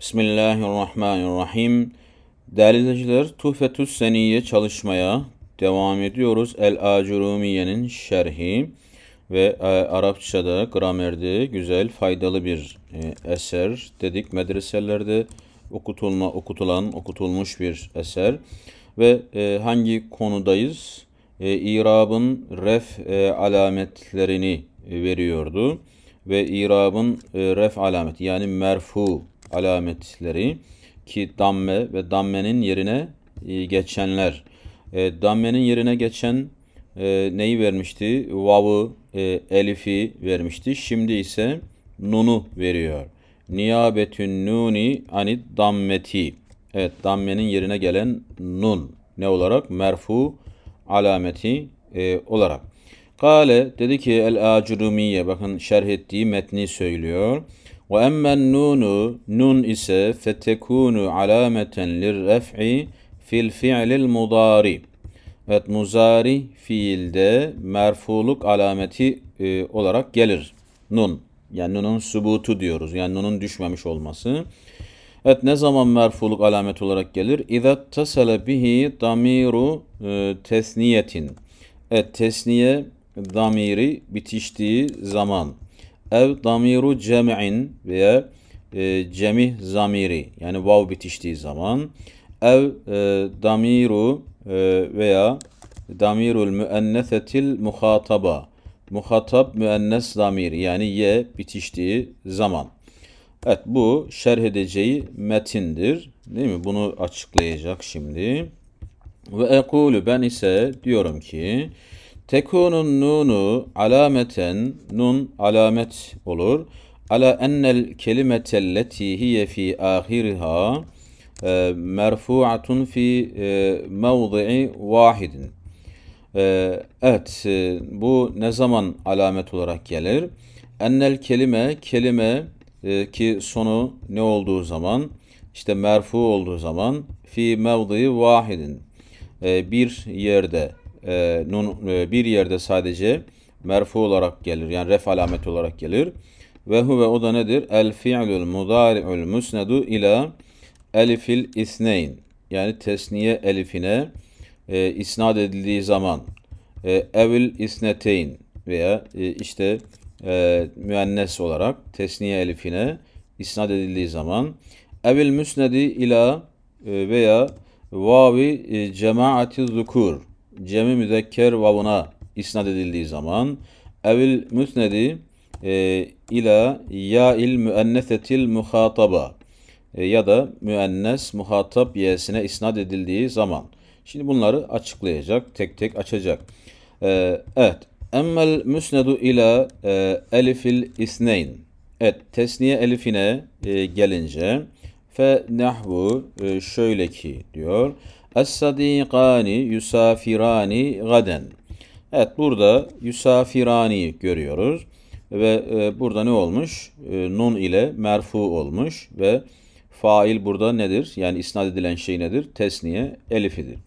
Bismillahirrahmanirrahim. Değerli izleyiciler, Tuhfetüs Seniyye çalışmaya devam ediyoruz. El-Acurumiye'nin şerhi ve e, Arapçada, gramerde güzel, faydalı bir e, eser dedik. Medreselerde okutulma, okutulan, okutulmuş bir eser. Ve e, hangi konudayız? E, İrab'ın ref e, alametlerini veriyordu. Ve İrab'ın e, ref alameti yani merfu alametleri ki damme ve dammenin yerine e, geçenler. E, dammenin yerine geçen e, neyi vermişti? Vav'ı, e, elifi vermişti. Şimdi ise nunu veriyor. Niyabetün nuni anid dammeti. Evet dammenin yerine gelen nun. Ne olarak? Merfu alameti e, olarak. Kale dedi ki el acrumiye bakın şerh ettiği metni söylüyor. Ve emmen nunu nun ise fetekunu alameten lirref'i fil fi'lil mudari. Evet muzari fiilde merfuluk alameti e, olarak gelir. Nun. Yani nunun subutu diyoruz. Yani nunun düşmemiş olması. Evet ne zaman merfuluk alameti olarak gelir? İza tasala bihi damiru e, tesniyetin. Evet tesniye damiri bitiştiği zaman ev damiru cem'in veya e, cemih zamiri yani vav bitiştiği zaman ev e, damiru e, veya damirul müennesetil muhataba muhatap müennes zamiri yani ye bitiştiği zaman. Evet bu şerh edeceği metindir. Değil mi? Bunu açıklayacak şimdi. Ve ekulu ben ise diyorum ki Tekunun nunu alameten nun alamet olur. Ala ennel kelimetelleti hiye fi ahiriha e, merfu'atun fi e, mevdi'i vahidin. E, evet e, bu ne zaman alamet olarak gelir? Ennel kelime kelime e, ki sonu ne olduğu zaman işte merfu olduğu zaman fi mevdi'i vahidin e, bir yerde ee, nun e, bir yerde sadece merfu olarak gelir. Yani ref alameti olarak gelir. Ve huve o da nedir? El fi'lül mudari'ül musnedu ila elifil isneyn. Yani tesniye elifine e, isnat edildiği zaman e, evil isneteyn veya e, işte e, müennes olarak tesniye elifine isnat edildiği zaman evil müsnedi ila e, veya vavi e, cemaati zukur cemi müzekker vavuna isnat edildiği zaman evil müsnedi e, ila ya il müennesetil muhataba e, ya da müennes muhatap yesine isnat edildiği zaman. Şimdi bunları açıklayacak, tek tek açacak. E, evet. Emmel müsnedu ila e, elifil isneyn. Evet, tesniye elifine e, gelince fe nahvu e, şöyle ki diyor. Es-sadikani yusafirani gaden. Evet burada yusafirani görüyoruz ve e, burada ne olmuş? E, nun ile merfu olmuş ve fail burada nedir? Yani isnat edilen şey nedir? Tesniye elifidir.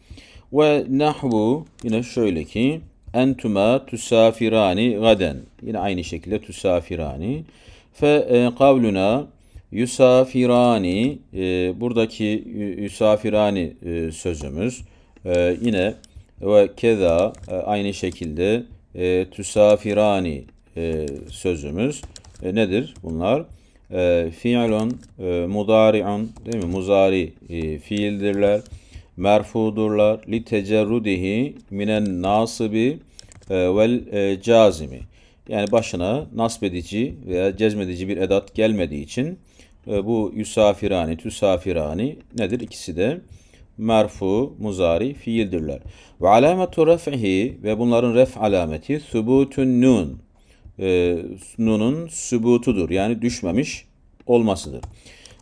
Ve nahvu yine şöyle ki entuma tusafirani gaden. Yine aynı şekilde tusafirani. Fe e, kavluna Yusafirani e, buradaki yusafirani e, sözümüz e, yine ve keda e, aynı şekilde e, tüsafirani e, sözümüz e, nedir bunlar? E, fiilun, e, mudari'un değil mi? Muzari e, fiildirler. Merfudurlar. Li tecerrudihi minen nasibi e, vel e, cazimi. Yani başına nasbedici veya cezmedici bir edat gelmediği için bu yusafirani, tüsafirani nedir? İkisi de merfu, muzari, fiildirler. Ve alametu ref'ihi ve bunların ref alameti subutun nun. E, nunun sübutudur. Yani düşmemiş olmasıdır.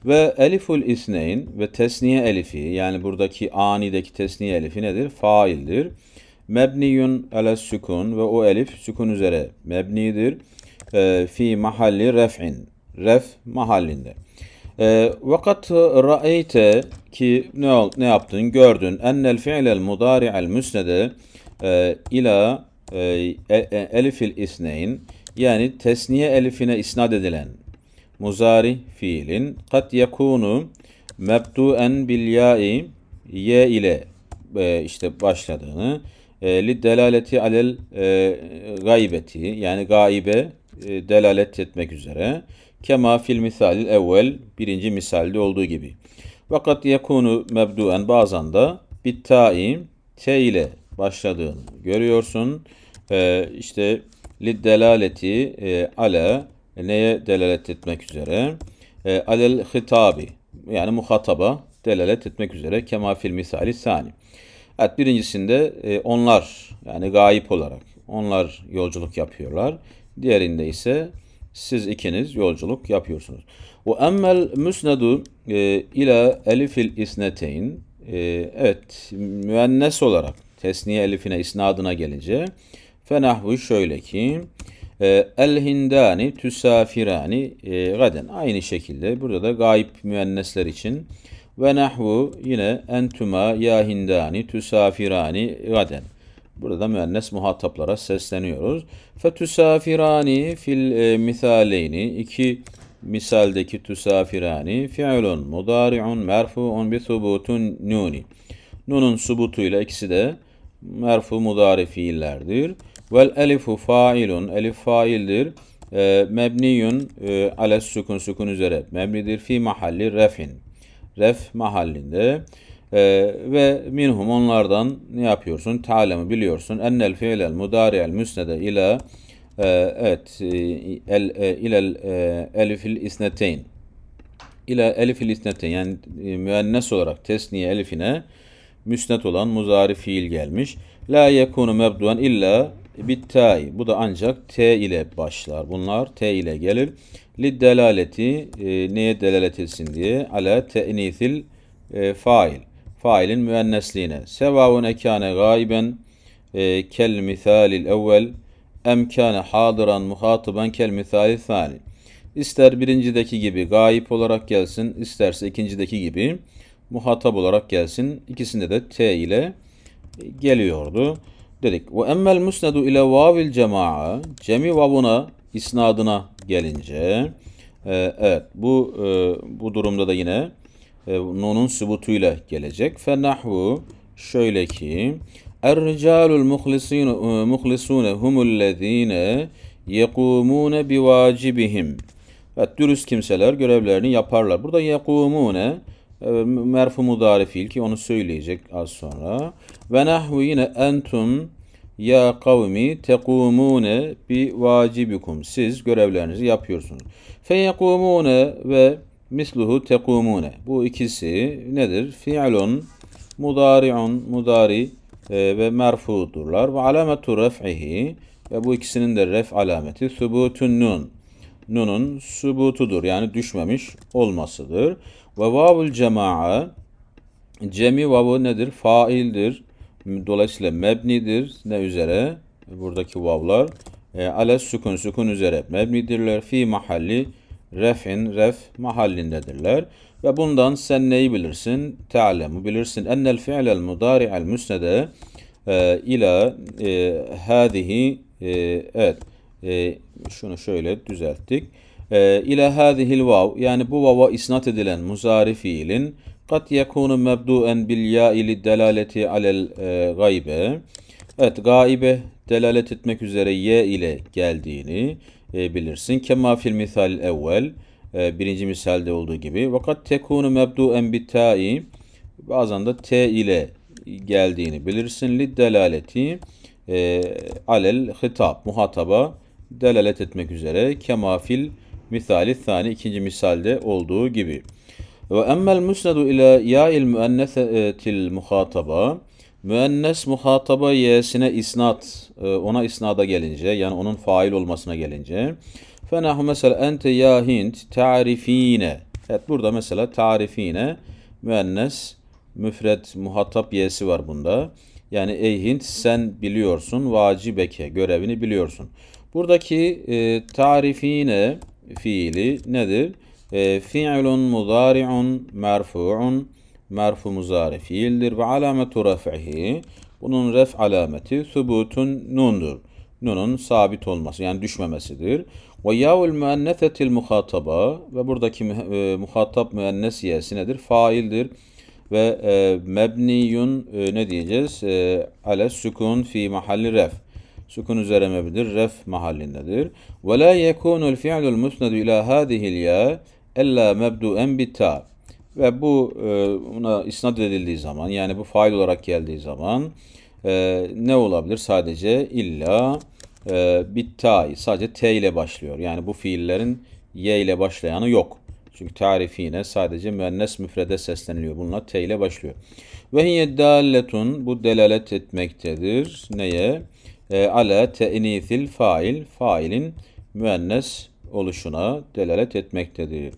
Ve eliful isneyn ve tesniye elifi yani buradaki anideki tesniye elifi nedir? Faildir. Mebniyun ala sükun ve o elif sükun üzere mebnidir. E, fi mahalli ref'in ref mahallinde. E, vakat ra'eyte ki ne ol, ne yaptın gördün ennel fi'lel mudari'el müsnede e, ila e, e, e, elifil isneyn yani tesniye elifine isnat edilen muzari fiilin kat yakunu mebduen bil ya'i ye ile e, işte başladığını e, li delaleti alel e, gaybeti yani gaibe e, delalet etmek üzere. Kema fil misalil evvel birinci misalde olduğu gibi. Vakat yekunu mebduen bazen de bitta'i t ile başladığını görüyorsun. E, işte lid delaleti e, ale e, neye delalet etmek üzere? E, alel hitabi yani muhataba delalet etmek üzere kema fil misali sani. Evet birincisinde e, onlar yani gayip olarak onlar yolculuk yapıyorlar. Diğerinde ise siz ikiniz yolculuk yapıyorsunuz. O emmel müsnedu e, ile elifil isneteyn e, evet müennes olarak tesniye elifine isnadına gelince fenahvu şöyle ki e, el hindani tüsafirani gaden aynı şekilde burada da gayip müennesler için ve nahvu yine entuma ya hindani tüsafirani gaden Burada müennes muhataplara sesleniyoruz. Fetüsafirani fil e, misaleyni iki misaldeki tüsafirani fiilun mudari'un merfu'un bi subutun nuni. Nunun subutuyla ikisi de merfu mudari fiillerdir. Vel elifu failun elif faildir. E, mebniyun e, ales sukun sukun üzere mebnidir fi mahalli refin. Ref mahallinde. Ee, ve minhum onlardan ne yapıyorsun? Talemi biliyorsun. Ennel fiilel mudari'el müsnede ile e, evet e, el ile ilel e, elifil isneteyn ila elifil isneteyn yani e, müennes olarak tesniye elifine müsnet olan muzari fiil gelmiş. La yekunu mebduen illa bittay. Bu da ancak t ile başlar. Bunlar t ile gelir. Lid delaleti e, neye delalet etsin diye ala te'nithil e, fail failin müennesliğine. Sevavun ekâne gâiben e, kel misalil evvel em kâne hadiran muhatiban kel misalil thani. İster birincideki gibi gayip olarak gelsin, isterse ikincideki gibi muhatap olarak gelsin. İkisinde de T ile geliyordu. Dedik ve emmel musnedu ile vavil cemaa cemi vavuna isnadına gelince e, evet bu e, bu durumda da yine e, nunun sübutuyla gelecek. Fenahvu şöyle ki Er-ricalul e, muhlisune humullezine yekumune bivacibihim. Evet, dürüst kimseler görevlerini yaparlar. Burada yekumune e, merfu mudari fiil ki onu söyleyecek az sonra. Ve nahvu yine entum ya kavmi tekumune bi vacibikum. Siz görevlerinizi yapıyorsunuz. Fe yekumune ve Misluhu tekumune. Bu ikisi nedir? Fi'lun, mudari'un, mudari e, ve merfudurlar. Ve alametu ref'ihi ve bu ikisinin de ref alameti subutun nun. Nun'un subutudur. Yani düşmemiş olmasıdır. Ve vavul cema'a cemi vavu nedir? Faildir. Dolayısıyla mebnidir. Ne üzere? Buradaki vavlar. E, ale sukun sukun üzere mebnidirler. Fi mahalli ref'in ref mahallindedirler. Ve bundan sen neyi bilirsin? Te'alemu bilirsin. Ennel fi'lel mudari'el müsnede e, ila e, hadihi e, evet e, şunu şöyle düzelttik. E, ile hadihil vav yani bu vava isnat edilen muzari fiilin kat yekunu mebduen bil ya'ili delaleti alel e, gaybe evet gaybe delalet etmek üzere ye ile geldiğini e, bilirsin. Kema fil misal evvel e, birinci misalde olduğu gibi. vakat tekunu mebduen bitai bazen de t ile geldiğini bilirsin. Lid delaleti e, alel hitap muhataba delalet etmek üzere kemafil misali thani ikinci misalde olduğu gibi. Ve emmel musnedu ila ya'il müennesetil muhataba Müennes muhataba y'sine isnat, e, ona isnada gelince yani onun fail olmasına gelince fenahu mesela ente ya hint ta'rifine. Evet burada mesela ta'rifine müennes müfret muhatap y'si var bunda. Yani ey Hint sen biliyorsun vacibeke görevini biliyorsun. Buradaki e, tarifine fiili nedir? E, fiilun mudari'un merfu'un merfu muzari fiildir ve alametu raf'ihi bunun ref alameti subutun nundur. Nunun sabit olması yani düşmemesidir. Ve yaul müennefetil muhataba ve buradaki e, muhatap müennesi nedir? Faildir ve e, mebniyun e, ne diyeceğiz? E, ale sükun fi mahalli ref. Sükun üzere mebnidir. Ref mahallindedir. Ve la yekunul fi'lul musnedu ila hadihil ya ella mebdu en bitta. Ve bu e, buna isnat edildiği zaman yani bu fail olarak geldiği zaman e, ne olabilir? Sadece illa e, bir sadece t ile başlıyor. Yani bu fiillerin y ile başlayanı yok. Çünkü tarifine sadece müennes müfrede sesleniliyor. Bununla t ile başlıyor. Ve hiye dalletun bu delalet etmektedir. Neye? E, ala te'nithil fail. Failin müennes oluşuna delalet etmektedir.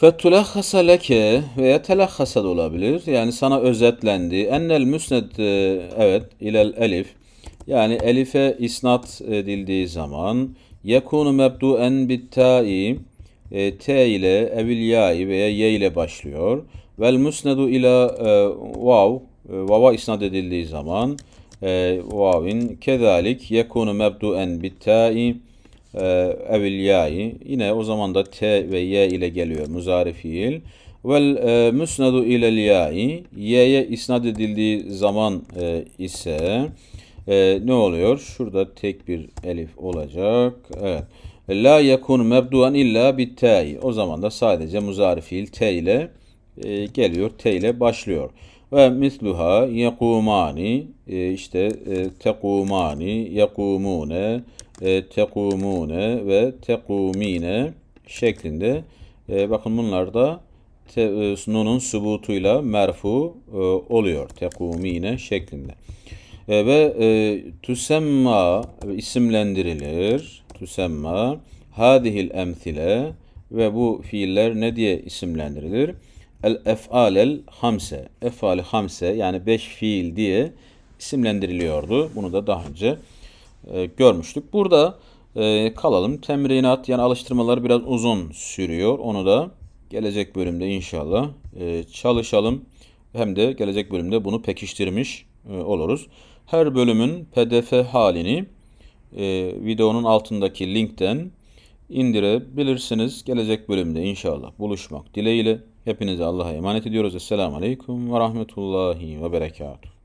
Fettulahhasa leke veya telahhasa da olabilir. Yani sana özetlendi. Ennel müsned evet ilel elif. Yani elife isnat edildiği zaman yekunu mebduen bitta'i e, t ile evil ya'i veya ye ile başlıyor. Vel müsnedu ila e, vav e, vava isnat edildiği zaman e, vavin kezalik yekunu en bitta'i ee, evliyai yine o zaman da t ve y ile geliyor muzari fiil. Vel e, müsnedu ilel y'ye isnad edildiği zaman e, ise e, ne oluyor? Şurada tek bir elif olacak. Evet. La yakun mebduan illa bittei. O zaman da sadece muzari fiil t ile e, geliyor. T ile başlıyor. Ve misluha yekumani e, işte e, tekumani yekumune e, tekumune ve tekumine şeklinde. Bakın bunlar da nunun subutuyla merfu oluyor. Tekumine şeklinde. ve e, tüsemma isimlendirilir. Tüsemma hadihil emsile ve bu fiiller ne diye isimlendirilir? el ef'alel hamse. Ef'ali hamse yani beş fiil diye isimlendiriliyordu. Bunu da daha önce e, görmüştük. Burada e, kalalım. Temrinat yani alıştırmalar biraz uzun sürüyor. Onu da gelecek bölümde inşallah e, çalışalım. Hem de gelecek bölümde bunu pekiştirmiş e, oluruz. Her bölümün pdf halini e, videonun altındaki linkten indirebilirsiniz. Gelecek bölümde inşallah buluşmak dileğiyle. Hepinizi Allah'a emanet ediyoruz. Esselamu Aleyküm ve Rahmetullahi ve Berekatuhu.